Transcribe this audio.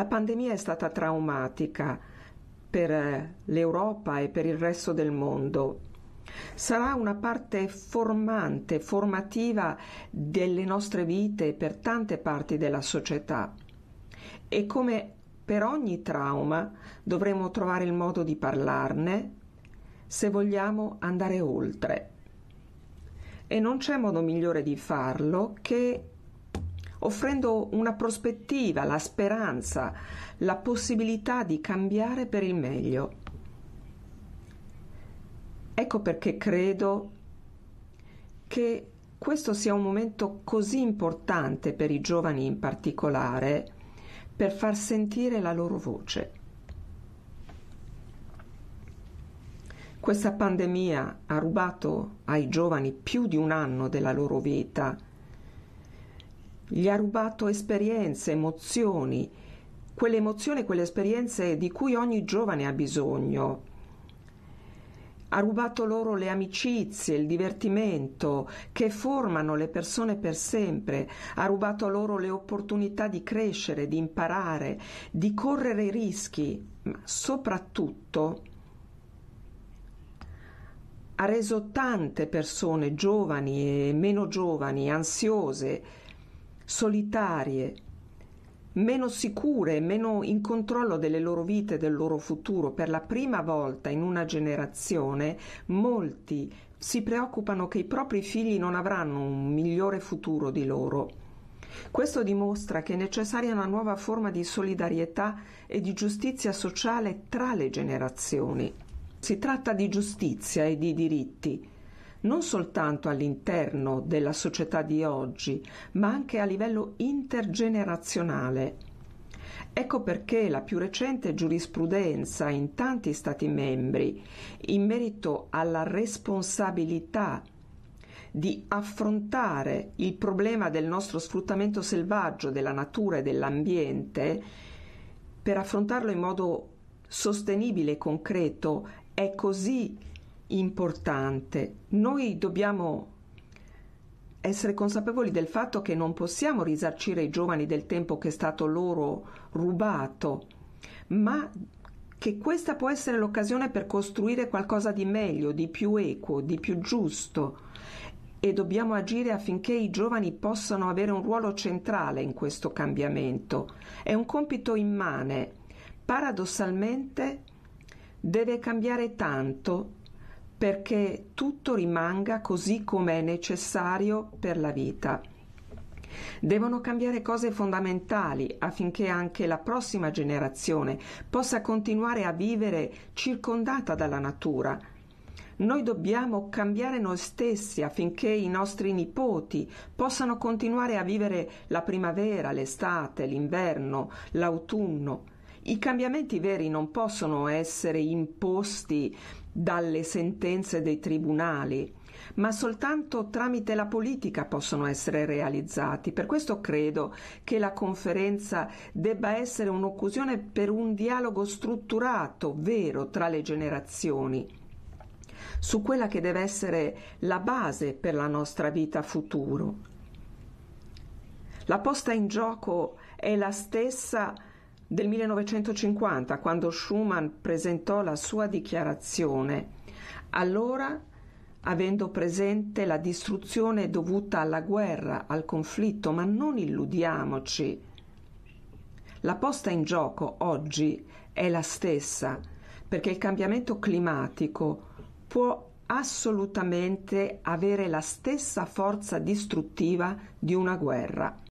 La pandemia è stata traumatica per l'Europa e per il resto del mondo. Sarà una parte formante, formativa delle nostre vite per tante parti della società. E come per ogni trauma dovremo trovare il modo di parlarne se vogliamo andare oltre. E non c'è modo migliore di farlo che offrendo una prospettiva, la speranza, la possibilità di cambiare per il meglio. Ecco perché credo che questo sia un momento così importante per i giovani in particolare, per far sentire la loro voce. Questa pandemia ha rubato ai giovani più di un anno della loro vita gli ha rubato esperienze, emozioni, quelle emozioni, e quelle esperienze di cui ogni giovane ha bisogno. Ha rubato loro le amicizie, il divertimento che formano le persone per sempre, ha rubato loro le opportunità di crescere, di imparare, di correre i rischi, ma soprattutto ha reso tante persone, giovani e meno giovani, ansiose, solitarie, meno sicure, meno in controllo delle loro vite e del loro futuro. Per la prima volta in una generazione molti si preoccupano che i propri figli non avranno un migliore futuro di loro. Questo dimostra che è necessaria una nuova forma di solidarietà e di giustizia sociale tra le generazioni. Si tratta di giustizia e di diritti non soltanto all'interno della società di oggi, ma anche a livello intergenerazionale. Ecco perché la più recente giurisprudenza in tanti Stati membri in merito alla responsabilità di affrontare il problema del nostro sfruttamento selvaggio della natura e dell'ambiente per affrontarlo in modo sostenibile e concreto è così importante. Noi dobbiamo essere consapevoli del fatto che non possiamo risarcire i giovani del tempo che è stato loro rubato, ma che questa può essere l'occasione per costruire qualcosa di meglio, di più equo, di più giusto e dobbiamo agire affinché i giovani possano avere un ruolo centrale in questo cambiamento. È un compito immane. Paradossalmente deve cambiare tanto perché tutto rimanga così come è necessario per la vita. Devono cambiare cose fondamentali affinché anche la prossima generazione possa continuare a vivere circondata dalla natura. Noi dobbiamo cambiare noi stessi affinché i nostri nipoti possano continuare a vivere la primavera, l'estate, l'inverno, l'autunno. I cambiamenti veri non possono essere imposti dalle sentenze dei tribunali, ma soltanto tramite la politica possono essere realizzati. Per questo credo che la conferenza debba essere un'occasione per un dialogo strutturato, vero, tra le generazioni su quella che deve essere la base per la nostra vita futuro. La posta in gioco è la stessa del 1950, quando Schumann presentò la sua dichiarazione. Allora, avendo presente la distruzione dovuta alla guerra, al conflitto, ma non illudiamoci. La posta in gioco oggi è la stessa, perché il cambiamento climatico può assolutamente avere la stessa forza distruttiva di una guerra.